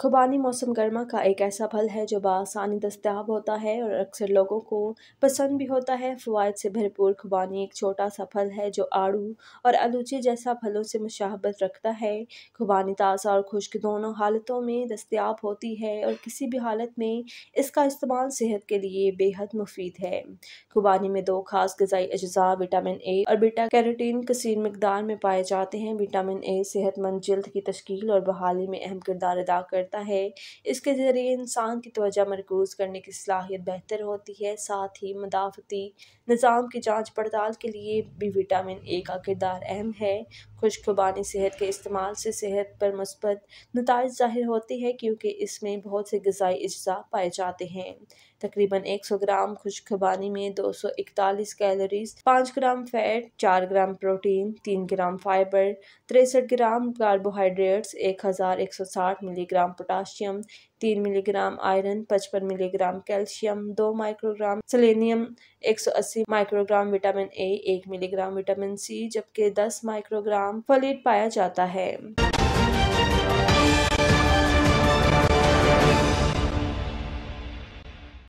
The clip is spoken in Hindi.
खुबानी मौसम गर्मा का एक ऐसा फल है जो बसानी दस्तियाब होता है और अक्सर लोगों को पसंद भी होता है फ़वाद से भरपूर खुबानी एक छोटा सा फल है जो आड़ू और आलूचे जैसा फलों से मुशाबत रखता है खुबानी ताज़ा और खुश्क दोनों हालतों में दस्तियाब होती है और किसी भी हालत में इसका इस्तेमाल सेहत के लिए बेहद मुफीद है खुबानी में दो खास गजाई अज्जा विटामिन ए और बीटा कैरोटीन कसर मकदार में पाए जाते हैं विटामिन ए सेहतमंद जल्द की तश्ील और बहाली में अहम किरदार अदा कर करता है इसके ज़रिए इंसान की तोजा मरकूज़ करने की सलाहियत बेहतर होती है साथ ही मदाफती निज़ाम की जाँच पड़ताल के लिए भी विटामिन ए का किरदार अहम है खुशखबानी सेहत के इस्तेमाल से सेहत पर मस्बत नतज ज़ाहिर होती है क्योंकि इसमें बहुत से गजाई अज्जा पाए जाते हैं तकरीबन 100 ग्राम खुशखबानी में 241 calories 5 gram fat 4 gram protein 3 gram fibre तिरसठ ग्राम कार्बोहाइड्रेट्स 1160 मिलीग्राम पोटाशियम तीन मिलीग्राम आयरन पचपन मिलीग्राम कैल्शियम दो microgram selenium 180 microgram vitamin A एक मिलीग्राम विटामिन सी जबकि 10 माइक्रोग्राम फलेट पाया जाता है